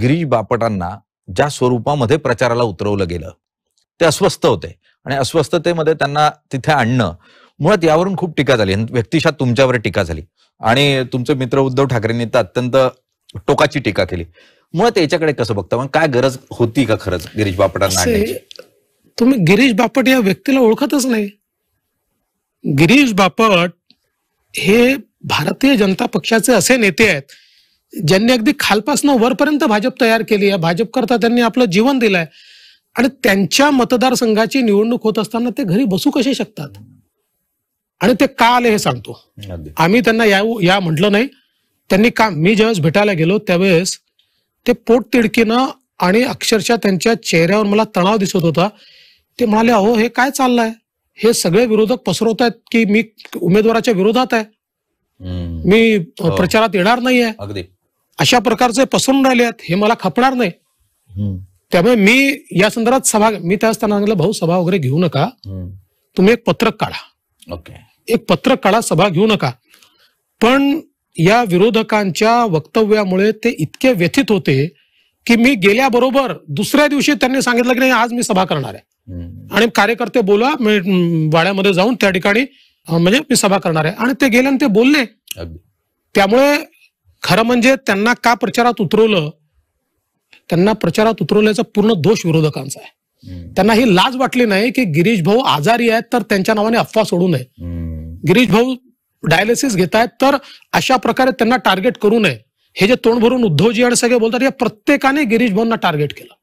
गिरीश बापटांना ज्या स्वरूपामध्ये प्रचाराला उतरवलं गेलं ते अस्वस्थ होते आणि अस्वस्थतेमध्ये त्यांना तिथे आणणं मुळात यावरून खूप टीका झाली व्यक्तिशा तुमच्यावर टीका झाली आणि तुमचे मित्र उद्धव ठाकरेंनी तर अत्यंत टोकाची टीका केली मुळात याच्याकडे कसं बघता मग काय गरज होती का खरंच गिरीश बापटांना तुम्ही गिरीश बापट या व्यक्तीला ओळखतच नाही गिरीश बापट हे भारतीय जनता पक्षाचे असे नेते आहेत ज्यांनी अगदी खालपासनं वरपर्यंत भाजप तयार केली आहे भाजप करता त्यांनी आपलं जीवन दिलंय आणि त्यांच्या मतदारसंघाची निवडणूक होत असताना ते घरी बसू कसे शकतात आणि ते का आले हे सांगतो आम्ही त्यांना या या म्हटलं नाही त्यांनी का मी ज्यावेळेस भेटायला गेलो त्यावेळेस ते पोटतिडकीनं आणि अक्षरशः त्यांच्या चेहऱ्यावर मला तणाव दिसत होता ते म्हणाले अहो हे काय चाललंय हे सगळे विरोधक पसरवत आहेत की मी उमेदवाराच्या विरोधात आहे मी हो. प्रचारात येणार नाहीये अशा प्रकारचे पसरून राहिले आहेत हे मला खपणार नाही त्यामुळे मी या संदर्भात सभा मी त्या सांगितलं भाऊ सभा वगैरे घेऊ नका तुम्ही एक पत्रक काढा ओके एक पत्रक काढा सभा घेऊ नका पण या विरोधकांच्या वक्तव्यामुळे ते इतके व्यथित होते की मी गेल्याबरोबर दुसऱ्या दिवशी त्यांनी सांगितलं की नाही आज मी सभा करणार आहे आणि कार्यकर्ते बोला वाड्यामध्ये जाऊन त्या ठिकाणी म्हणजे मी सभा करणार आहे आणि ते गेले आणि ते बोलले त्यामुळे खरं म्हणजे त्यांना का प्रचारात उतरवलं त्यांना प्रचारात उतरवल्याचा पूर्ण दोष विरोधकांचा आहे त्यांना ही लाज वाटली नाही की गिरीश भाऊ आजारी आहेत तर त्यांच्या नावाने अफवा सोडू नये गिरीश भाऊ डायलिसिस घेत आहेत तर अशा प्रकारे त्यांना टार्गेट करू नये हे जे तोंड भरून उद्धवजी आणि सगळे बोलतात या प्रत्येकाने गिरीश भाऊंना टार्गेट केलं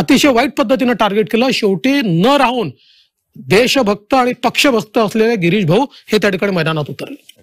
अतिशय वाईट पद्धतीने टार्गेट केलं शेवटी न राहून देशभक्त आणि पक्षभक्त असलेले गिरीश भाऊ हे त्या ठिकाणी मैदानात उतरले